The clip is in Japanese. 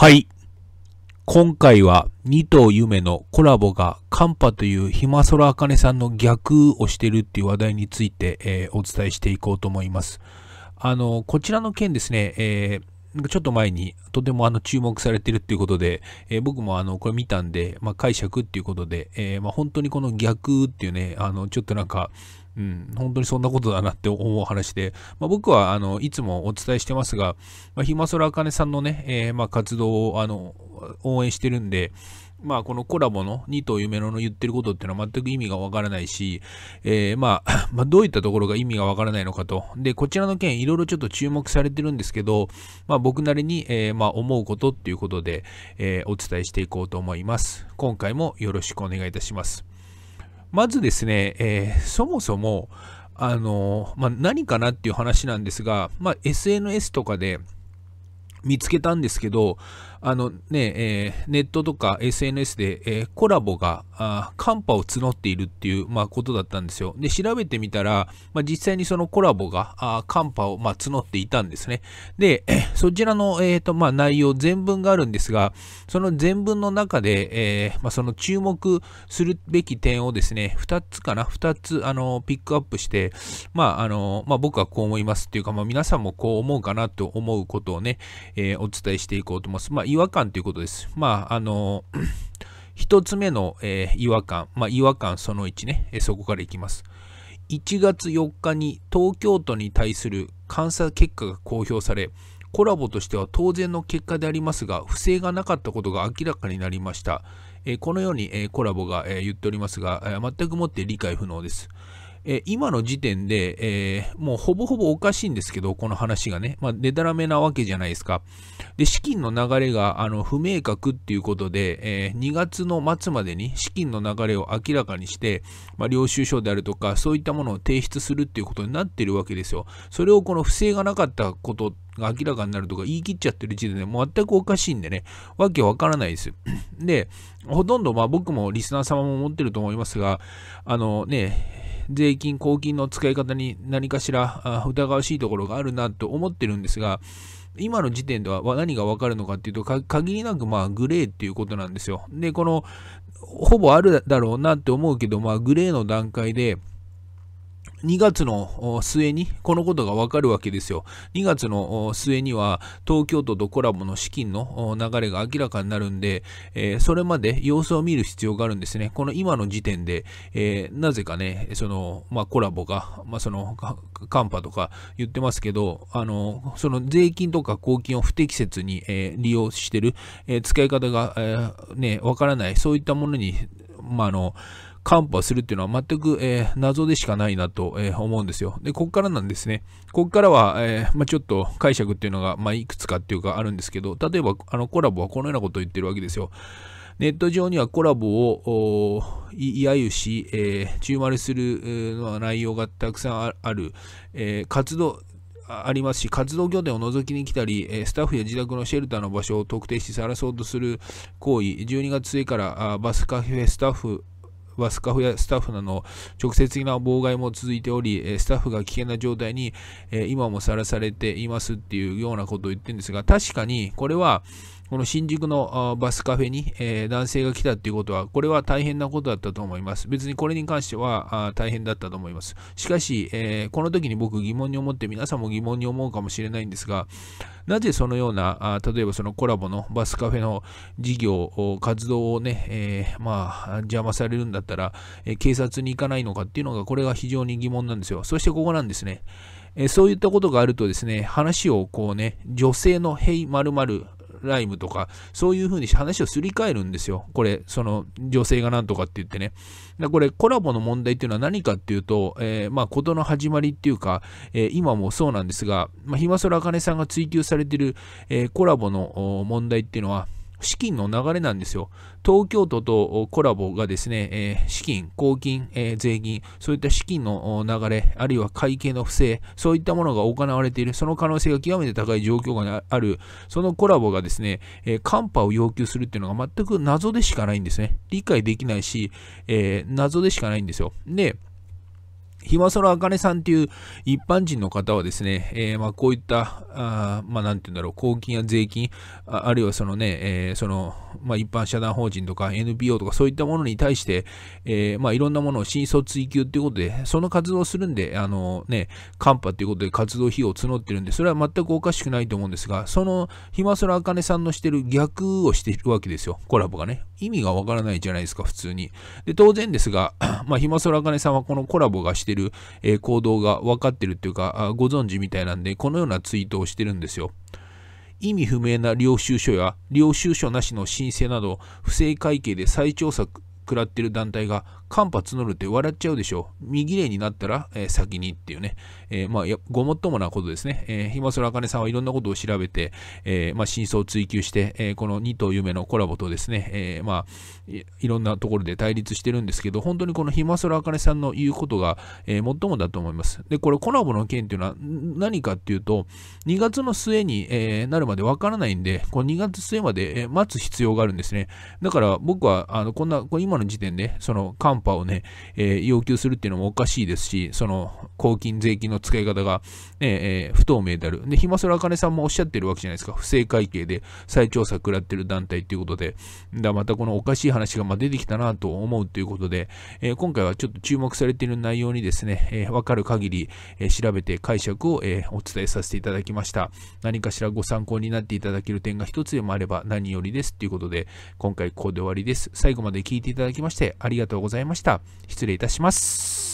はい。今回は、二頭夢のコラボが、カンパというひまそらあかねさんの逆をしてるっていう話題について、えー、お伝えしていこうと思います。あの、こちらの件ですね、えーちょっと前にとてもあの注目されてるっていうことで、えー、僕もあのこれ見たんで、まあ、解釈っていうことで、えー、まあ、本当にこの逆っていうね、あのちょっとなんか、うん、本当にそんなことだなって思う話で、まあ、僕はあのいつもお伝えしてますが、まあ、ひまそらあかねさんのね、えー、ま活動をあの応援してるんで、まあ、このコラボの2頭夢のの言ってることっていうのは全く意味がわからないし、えー、まあ、まあ、どういったところが意味がわからないのかと。で、こちらの件、いろいろちょっと注目されてるんですけど、まあ、僕なりに、えー、まあ、思うことっていうことで、えー、お伝えしていこうと思います。今回もよろしくお願いいたします。まずですね、えー、そもそも、あのまあ、何かなっていう話なんですが、まあ、SNS とかで、見つけたんですけど、あのね、えー、ネットとか SNS で、えー、コラボがあ寒波を募っているっていう、まあ、ことだったんですよ。で、調べてみたら、まあ、実際にそのコラボがあ寒波を、まあ、募っていたんですね。で、そちらの、えーとまあ、内容、全文があるんですが、その全文の中で、えー、まあ、その注目するべき点をですね、2つかな、2つあのピックアップして、まああのまあ、僕はこう思いますっていうか、まあ、皆さんもこう思うかなと思うことをね、えー、お伝えしていこうと思います。まあ、違和感ということです。まああの一つ目の、えー、違和感、まあ、違和感その1ね、えそこからいきます。1月4日に東京都に対する監査結果が公表され、コラボとしては当然の結果でありますが、不正がなかったことが明らかになりました。えこのように、えコラボが、え言っておりますが、え全くもって理解不能です。え今の時点で、えー、もうほぼほぼおかしいんですけど、この話がね、まあ、でだらめなわけじゃないですか。で、資金の流れがあの不明確っていうことで、えー、2月の末までに資金の流れを明らかにして、まあ、領収書であるとか、そういったものを提出するっていうことになってるわけですよ。それをこの不正がなかったことが明らかになるとか言い切っちゃってる時点で全くおかしいんでね、わけわからないです。で、ほとんどまあ僕もリスナー様も持ってると思いますが、あのね、税金、公金の使い方に何かしら疑わしいところがあるなと思ってるんですが、今の時点では何がわかるのかっていうと、限りなくまあグレーっていうことなんですよ。で、この、ほぼあるだろうなって思うけど、まあグレーの段階で、2月の末にこのことがわかるわけですよ。2月の末には東京都とコラボの資金の流れが明らかになるんで、それまで様子を見る必要があるんですね。この今の時点で、なぜかね、その、まあ、コラボが、まあ、その、カンパとか言ってますけど、あの、その税金とか公金を不適切に、利用してる、使い方が、ね、わからない、そういったものにまあ、の、カンパするっていうのは全く、えー、謎でしかないなと、えー、思うんですよ。で、こっからなんですね。こっからは、えー、まあ、ちょっと解釈っていうのが、まあ、いくつかっていうかあるんですけど、例えばあのコラボはこのようなことを言ってるわけですよ。ネット上にはコラボを揶揄し、えー、中丸する、の内容がたくさんある、えー、活動、ありますし、活動拠点を覗きに来たり、えスタッフや自宅のシェルターの場所を特定し、さらそうとする行為、12月末からあバスカフェスタッフ、バスカフェスタッフなど直接的な妨害も続いており、スタッフが危険な状態に今もさらされていますっていうようなことを言ってるんですが、確かにこれは、この新宿のバスカフェに、え男性が来たっていうことは、これは大変なことだったと思います。別にこれに関しては大変だったと思います。しかし、えこの時に僕疑問に思って、皆さんも疑問に思うかもしれないんですが、なぜそのような、あ例えばそのコラボのバスカフェの事業、活動をね、えまあ、邪魔されるんだったら、え警察に行かないのかっていうのが、これが非常に疑問なんですよ。そしてここなんですね。えそういったことがあるとですね、話をこうね、女性のヘイ〇〇ライムとか、そういう風に話をすり替えるんですよ。これ、その女性がなんとかって言ってね。だこれ、コラボの問題っていうのは何かっていうと、えー、まあ、事の始まりっていうか、えー、今もそうなんですが、まあ、ひまそらあかねさんが追求されてる、えー、コラボの問題っていうのは、資金の流れなんですよ。東京都とコラボがですね、えー、資金、公金、えー、税金、そういった資金の流れ、あるいは会計の不正、そういったものが行われている、その可能性が極めて高い状況がある、そのコラボがですね、えー、カンパを要求するっていうのが全く謎でしかないんですね。理解できないし、えー、謎でしかないんですよ。で、暇らあかねさんっていう一般人の方はですね、えー、まあこういった、あまあなんて言うんだろう、公金や税金、ああるいはそのね、えー、その、まあ一般社団法人とか NPO とかそういったものに対して、えー、まあいろんなものを真相追求ということで、その活動をするんで、あのね、カンパということで活動費用を募ってるんで、それは全くおかしくないと思うんですが、その暇らあかねさんのしてる逆をしているわけですよ、コラボがね。意味がわからないじゃないですか、普通に。で、当然ですが、まあ暇空あかねさんはこのコラボがしてるる、えー、行動が分かってるっていうか、ご存知みたいなんで、このようなツイートをしてるんですよ。意味不明な領収書や領収書なしの申請など不正会計で再調査食らってる団体が、間髪募るって笑っちゃうでしょう。未儀礼になったら、えー、先にっていうね、えー、まあ、ごもっともなことですね。えー、ひまそらあかねさんはいろんなことを調べて、えー、まあ、真相を追求して、えー、この二頭夢のコラボとですね、えー、まあい、いろんなところで対立してるんですけど、本当にこのひまそらあかねさんの言うことが、えー、最もだと思います。で、これコラボの件っていうのは何かっていうと、2月の末に、えー、なるまでわからないんで、この2月末まで、えー、待つ必要があるんですね。だから僕は、あの、こんな、こ今今の時点で、その寒波をね、えー、要求するっていうのもおかしいですし、その公金、税金の使い方が、ね、えー、不透明である。で、ひまそらあかねさんもおっしゃってるわけじゃないですか。不正会計で再調査食らってる団体っていうことで、だまたこのおかしい話がま出てきたなと思うということで、えー、今回はちょっと注目されている内容にですね、えー、分かる限り、えー、調べて解釈を、えお伝えさせていただきました。何かしらご参考になっていただける点が一つでもあれば何よりですということで、今回ここで終わりです。最後まで聞いていただだきましてありがとうございました。失礼いたします。